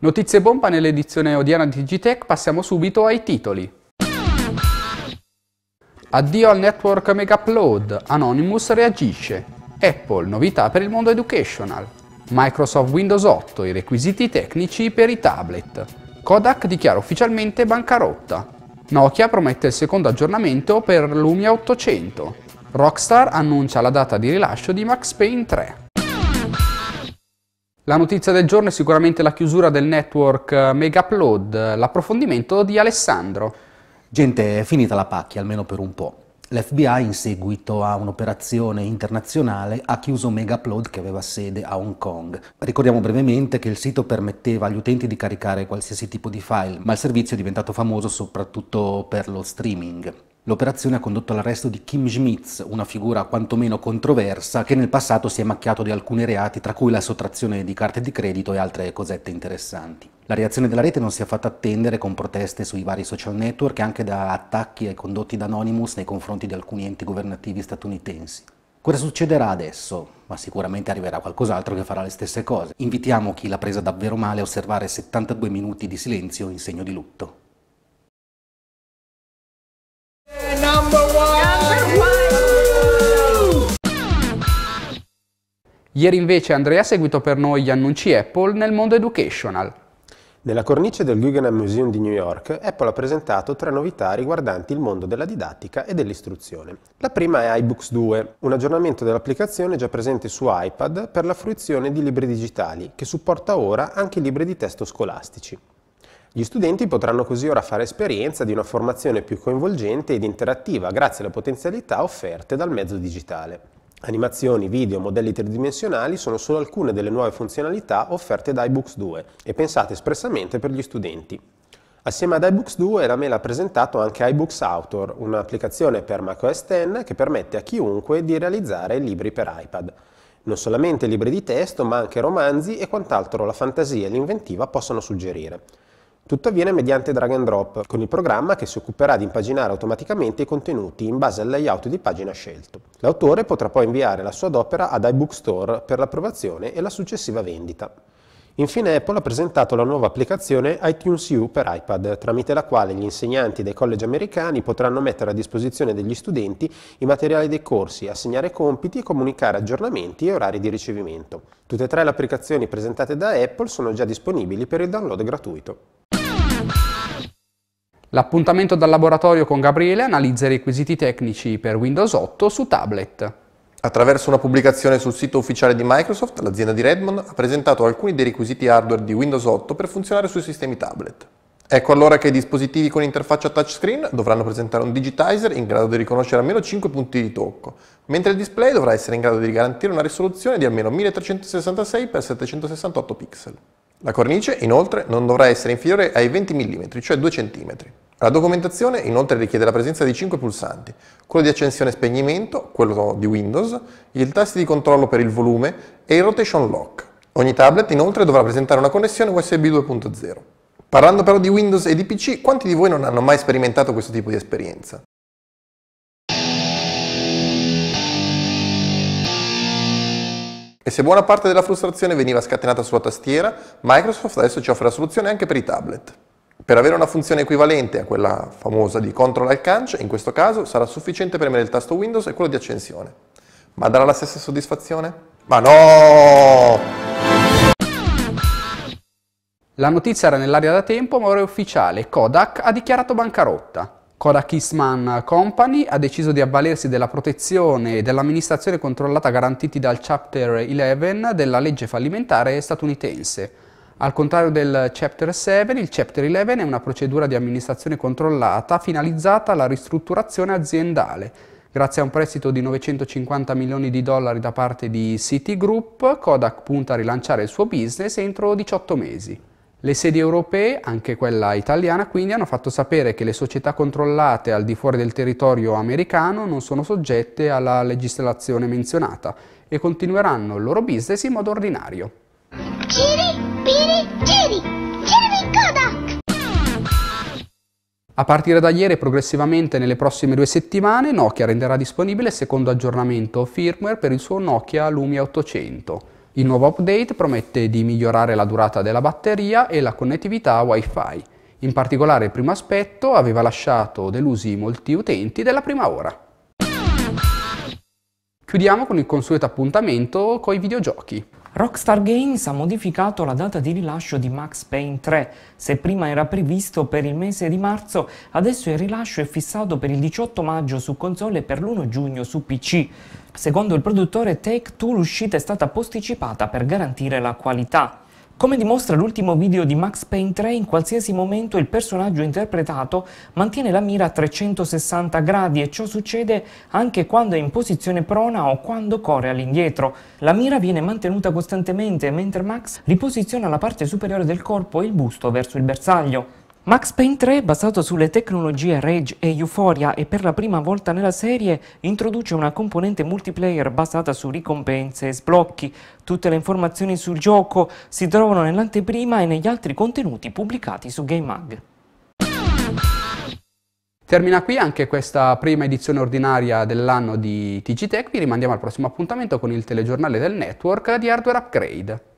Notizie bomba nell'edizione odierna di Gtech, passiamo subito ai titoli. Addio al network Mega Upload, Anonymous reagisce. Apple, novità per il mondo educational. Microsoft Windows 8, i requisiti tecnici per i tablet. Kodak dichiara ufficialmente bancarotta. Nokia promette il secondo aggiornamento per Lumia 800. Rockstar annuncia la data di rilascio di Max Payne 3. La notizia del giorno è sicuramente la chiusura del network eh, Mega Upload, eh, l'approfondimento di Alessandro. Gente, è finita la pacchia, almeno per un po'. L'FBI, in seguito a un'operazione internazionale, ha chiuso Megaupload che aveva sede a Hong Kong. Ricordiamo brevemente che il sito permetteva agli utenti di caricare qualsiasi tipo di file, ma il servizio è diventato famoso soprattutto per lo streaming. L'operazione ha condotto all'arresto di Kim Schmitz, una figura quantomeno controversa che nel passato si è macchiato di alcuni reati, tra cui la sottrazione di carte di credito e altre cosette interessanti. La reazione della rete non si è fatta attendere con proteste sui vari social network e anche da attacchi ai condotti da Anonymous nei confronti di alcuni enti governativi statunitensi. Cosa succederà adesso? Ma sicuramente arriverà qualcos'altro che farà le stesse cose. Invitiamo chi l'ha presa davvero male a osservare 72 minuti di silenzio in segno di lutto. Ieri invece Andrea ha seguito per noi gli annunci Apple nel mondo educational. Nella cornice del Guggenheim Museum di New York, Apple ha presentato tre novità riguardanti il mondo della didattica e dell'istruzione. La prima è iBooks 2, un aggiornamento dell'applicazione già presente su iPad per la fruizione di libri digitali, che supporta ora anche libri di testo scolastici. Gli studenti potranno così ora fare esperienza di una formazione più coinvolgente ed interattiva grazie alle potenzialità offerte dal mezzo digitale. Animazioni, video, modelli tridimensionali sono solo alcune delle nuove funzionalità offerte da iBooks 2 e pensate espressamente per gli studenti. Assieme ad iBooks 2 la Mela ha presentato anche iBooks Author, un'applicazione per macOS 10 che permette a chiunque di realizzare libri per iPad. Non solamente libri di testo, ma anche romanzi e quant'altro la fantasia e l'inventiva possono suggerire. Tutto avviene mediante drag and drop, con il programma che si occuperà di impaginare automaticamente i contenuti in base al layout di pagina scelto. L'autore potrà poi inviare la sua opera ad iBookstore per l'approvazione e la successiva vendita. Infine Apple ha presentato la nuova applicazione iTunes U per iPad, tramite la quale gli insegnanti dei college americani potranno mettere a disposizione degli studenti i materiali dei corsi, assegnare compiti e comunicare aggiornamenti e orari di ricevimento. Tutte e tre le applicazioni presentate da Apple sono già disponibili per il download gratuito. L'appuntamento dal laboratorio con Gabriele analizza i requisiti tecnici per Windows 8 su tablet. Attraverso una pubblicazione sul sito ufficiale di Microsoft, l'azienda di Redmond ha presentato alcuni dei requisiti hardware di Windows 8 per funzionare sui sistemi tablet. Ecco allora che i dispositivi con interfaccia touchscreen dovranno presentare un digitizer in grado di riconoscere almeno 5 punti di tocco, mentre il display dovrà essere in grado di garantire una risoluzione di almeno 1366x768 pixel. La cornice inoltre non dovrà essere inferiore ai 20 mm, cioè 2 cm. La documentazione inoltre richiede la presenza di 5 pulsanti, quello di accensione e spegnimento, quello di Windows, il tasti di controllo per il volume e il rotation lock. Ogni tablet inoltre dovrà presentare una connessione USB 2.0. Parlando però di Windows e di PC, quanti di voi non hanno mai sperimentato questo tipo di esperienza? E se buona parte della frustrazione veniva scatenata sulla tastiera, Microsoft adesso ci offre la soluzione anche per i tablet. Per avere una funzione equivalente a quella famosa di Control al Canch, in questo caso sarà sufficiente premere il tasto Windows e quello di accensione. Ma darà la stessa soddisfazione? Ma no! La notizia era nell'aria da tempo, ma ora è ufficiale. Kodak ha dichiarato bancarotta. Kodak Eastman Company ha deciso di avvalersi della protezione e dell'amministrazione controllata garantiti dal Chapter 11 della legge fallimentare statunitense. Al contrario del Chapter 7, il Chapter 11 è una procedura di amministrazione controllata finalizzata alla ristrutturazione aziendale. Grazie a un prestito di 950 milioni di dollari da parte di Citigroup, Kodak punta a rilanciare il suo business entro 18 mesi. Le sedi europee, anche quella italiana, quindi hanno fatto sapere che le società controllate al di fuori del territorio americano non sono soggette alla legislazione menzionata e continueranno il loro business in modo ordinario. Giri, piri, giri, A partire da ieri e progressivamente nelle prossime due settimane Nokia renderà disponibile il secondo aggiornamento firmware per il suo Nokia Lumia 800. Il nuovo update promette di migliorare la durata della batteria e la connettività Wi-Fi. In particolare il primo aspetto aveva lasciato delusi molti utenti della prima ora. Chiudiamo con il consueto appuntamento coi videogiochi. Rockstar Games ha modificato la data di rilascio di Max Payne 3. Se prima era previsto per il mese di marzo, adesso il rilascio è fissato per il 18 maggio su console e per l'1 giugno su PC. Secondo il produttore Take-Two l'uscita è stata posticipata per garantire la qualità. Come dimostra l'ultimo video di Max Payne 3, in qualsiasi momento il personaggio interpretato mantiene la mira a 360 gradi e ciò succede anche quando è in posizione prona o quando corre all'indietro. La mira viene mantenuta costantemente mentre Max riposiziona la parte superiore del corpo e il busto verso il bersaglio. Max Payne 3, basato sulle tecnologie Rage e Euphoria e per la prima volta nella serie, introduce una componente multiplayer basata su ricompense e sblocchi. Tutte le informazioni sul gioco si trovano nell'anteprima e negli altri contenuti pubblicati su GameMag. Termina qui anche questa prima edizione ordinaria dell'anno di TG Tech, vi rimandiamo al prossimo appuntamento con il telegiornale del network di Hardware Upgrade.